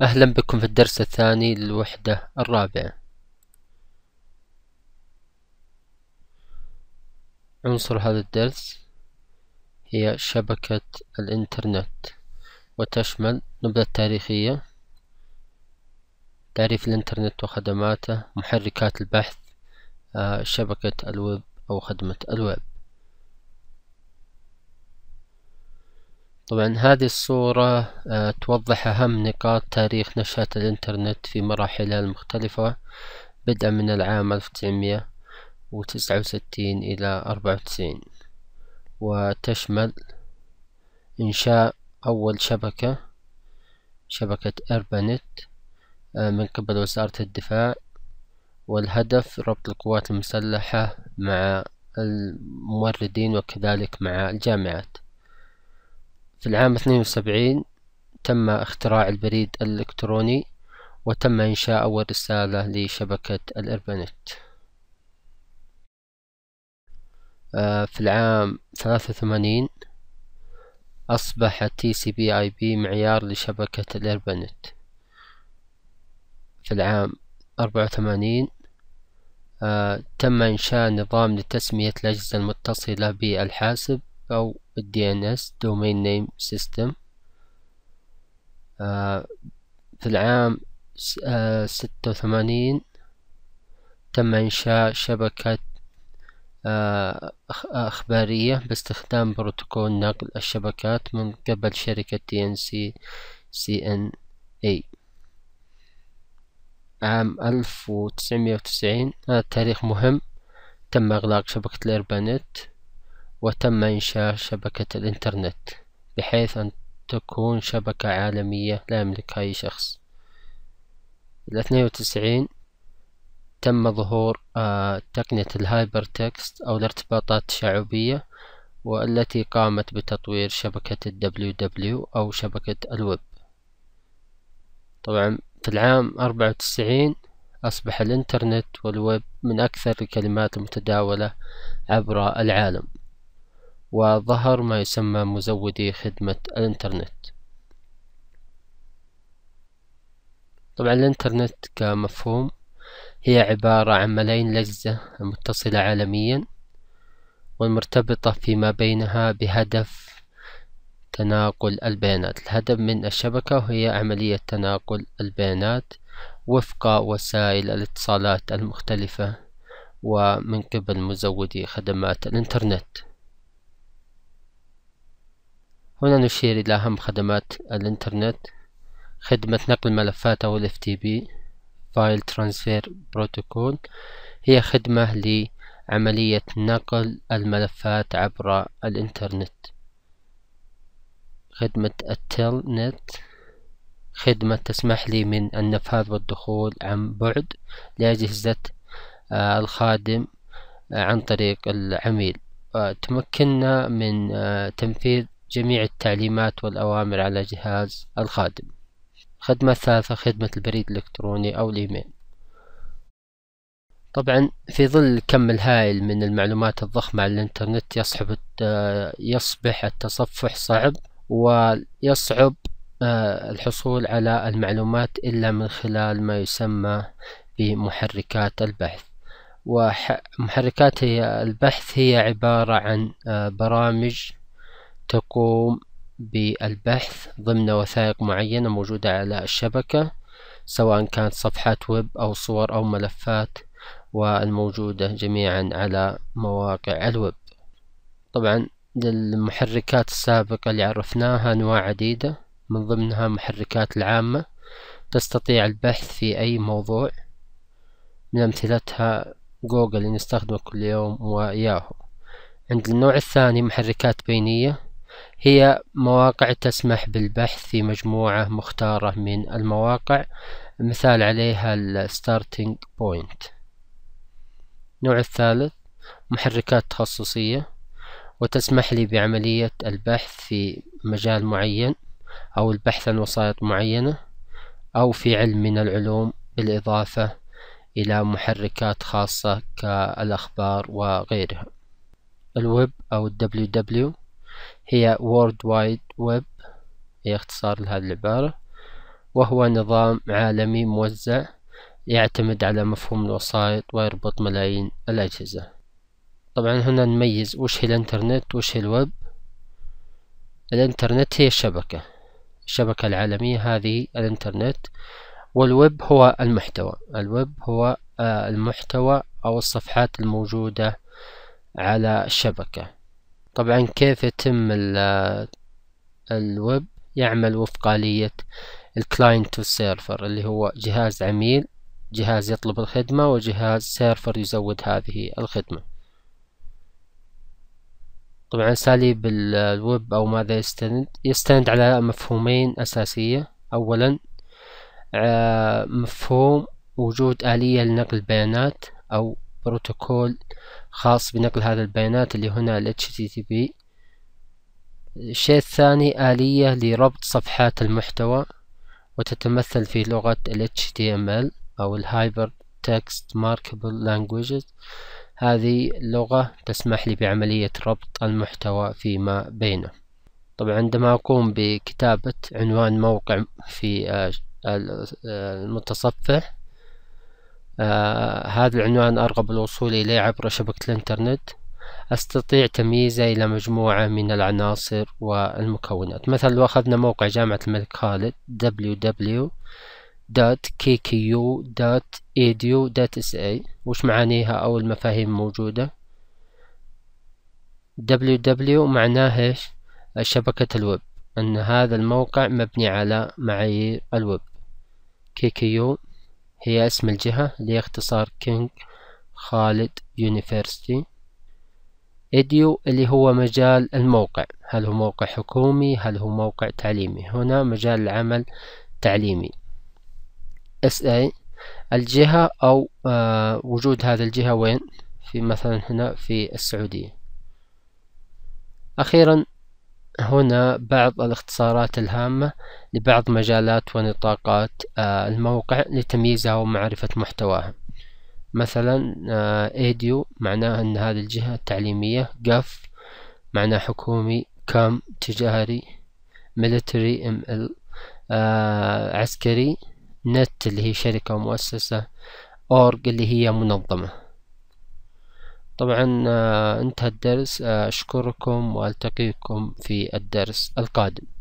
أهلا بكم في الدرس الثاني للوحدة الرابعة عنصر هذا الدرس هي شبكة الإنترنت وتشمل نبذة تاريخية تعريف الإنترنت وخدماته محركات البحث آه، شبكة الويب أو خدمة الويب طبعا هذه الصورة آه، توضح أهم نقاط تاريخ نشأة الإنترنت في مراحلها المختلفة بدءا من العام 1969 إلى 94 وتشمل إنشاء أول شبكة شبكة أربانت آه، من قبل وزارة الدفاع والهدف ربط القوات المسلحة مع الموردين وكذلك مع الجامعات في العام 72 تم اختراع البريد الإلكتروني وتم إنشاء أول رسالة لشبكة الإربنت آه، في العام 83 أصبح تي سي بي آي بي معيار لشبكة الإربنت في العام 84 آه، تم إنشاء نظام لتسمية الأجهزة المتصلة بالحاسب أو الدي إن إس دومين نيم سيستم في العام آه، ستة وثمانين تم إنشاء شبكة آه، أخبارية باستخدام بروتوكول نقل الشبكات من قبل شركة TNC CNA إيه. عام ألف وتسعمية وتسعين هذا تاريخ مهم تم إغلاق شبكة الإيربانيت وتم إنشاء شبكة الإنترنت بحيث أن تكون شبكة عالمية لا يملكها أي شخص الاثنين وتسعين تم ظهور آه، تقنية الهايبر تكست أو الارتباطات التشعبية والتي قامت بتطوير شبكة الـ دبليو أو شبكة الويب طبعا في العام أربعة وتسعين أصبح الإنترنت والويب من أكثر الكلمات المتداولة عبر العالم وظهر ما يسمى مزودي خدمة الإنترنت طبعا الإنترنت كمفهوم هي عبارة عن ملايين الأجهزة المتصلة عالميا والمرتبطة فيما بينها بهدف تناقل البيانات الهدف من الشبكة هي عملية تناقل البيانات وفق وسائل الاتصالات المختلفة ومن قبل مزودي خدمات الإنترنت هنا نشير إلى أهم خدمات الإنترنت خدمة نقل الملفات أو ال FTP File Transfer Protocol هي خدمة لعملية نقل الملفات عبر الإنترنت خدمة نت خدمة تسمح لي من النفاذ والدخول عن بعد لأجهزة آه، الخادم آه، عن طريق العميل آه، تمكننا من تنفيذ جميع التعليمات والأوامر على جهاز الخادم خدمة ثالثة خدمة البريد الإلكتروني أو الإيميل طبعا في ظل الكم الهائل من المعلومات الضخمة على الإنترنت يصحب يصبح التصفح صعب ويصعب آه، الحصول على المعلومات إلا من خلال ما يسمى بمحركات البحث ومحركات البحث هي عبارة عن آه، برامج تقوم بالبحث ضمن وثائق معينة موجودة على الشبكة سواء كانت صفحات ويب أو صور أو ملفات والموجودة جميعا على مواقع الويب طبعا للمحركات السابقة اللي عرفناها أنواع عديدة من ضمنها محركات العامة تستطيع البحث في أي موضوع من أمثلتها جوجل اللي نستخدمه كل يوم وياهو عند النوع الثاني محركات بينية هي مواقع تسمح بالبحث في مجموعة مختارة من المواقع مثال عليها الستارتنج بوينت النوع الثالث محركات تخصصية وتسمح لي بعملية البحث في مجال معين أو البحث عن وسائط معينة أو في علم من العلوم بالإضافة إلى محركات خاصة كالأخبار وغيرها الويب أو ال www هي وورد وايد ويب هي اختصار لهذه العبارة وهو نظام عالمي موزع يعتمد على مفهوم الوسائط ويربط ملايين الأجهزة طبعا هنا نميز وش هي الانترنت وش هي الويب الانترنت هي الشبكة الشبكة العالمية هذه الانترنت والويب هو المحتوى الويب هو آه، المحتوى أو الصفحات الموجودة على الشبكة طبعا كيف يتم الويب يعمل وفق آلية الكلاينت سيرفر اللي هو جهاز عميل جهاز يطلب الخدمة وجهاز سيرفر يزود هذه الخدمة طبعا أساليب الويب أو ماذا يستند يستند على مفهومين أساسية أولا آه، مفهوم وجود آلية لنقل البيانات أو بروتوكول خاص بنقل هذا البيانات اللي هنا ال HTTP الشيء الثاني آلية لربط صفحات المحتوى وتتمثل في لغة ال HTML أو ال Hyper Text Markable Languages هذه اللغة تسمح لي بعملية ربط المحتوى فيما بينه طبعا عندما أقوم بكتابة عنوان موقع في آه، آه، المتصفح آه هذا العنوان أرغب الوصول إليه عبر شبكة الإنترنت أستطيع تمييزه إلى مجموعة من العناصر والمكونات مثلا لو أخذنا موقع جامعة الملك خالد www.kq.edu.sa وش معانيها أو المفاهيم موجودة www معناه شبكة الويب أن هذا الموقع مبني على معايير الويب كيكيو هي اسم الجهة لاختصار كينج خالد يونيفرستي إديو اللي هو مجال الموقع هل هو موقع حكومي هل هو موقع تعليمي هنا مجال العمل تعليمي اس اي الجهة أو آه، وجود هذا الجهة وين في مثلا هنا في السعودية أخيرا هنا بعض الاختصارات الهامة لبعض مجالات ونطاقات آه، الموقع لتمييزها ومعرفة محتواها مثلا آه، ايديو معناه ان هذه الجهة التعليمية قف معناه حكومي كم تجاري ميلتري ام ال آه، عسكري نت اللي هي شركة ومؤسسة اورج اللي هي منظمة طبعا آه، انتهى الدرس آه، اشكركم والتقيكم في الدرس القادم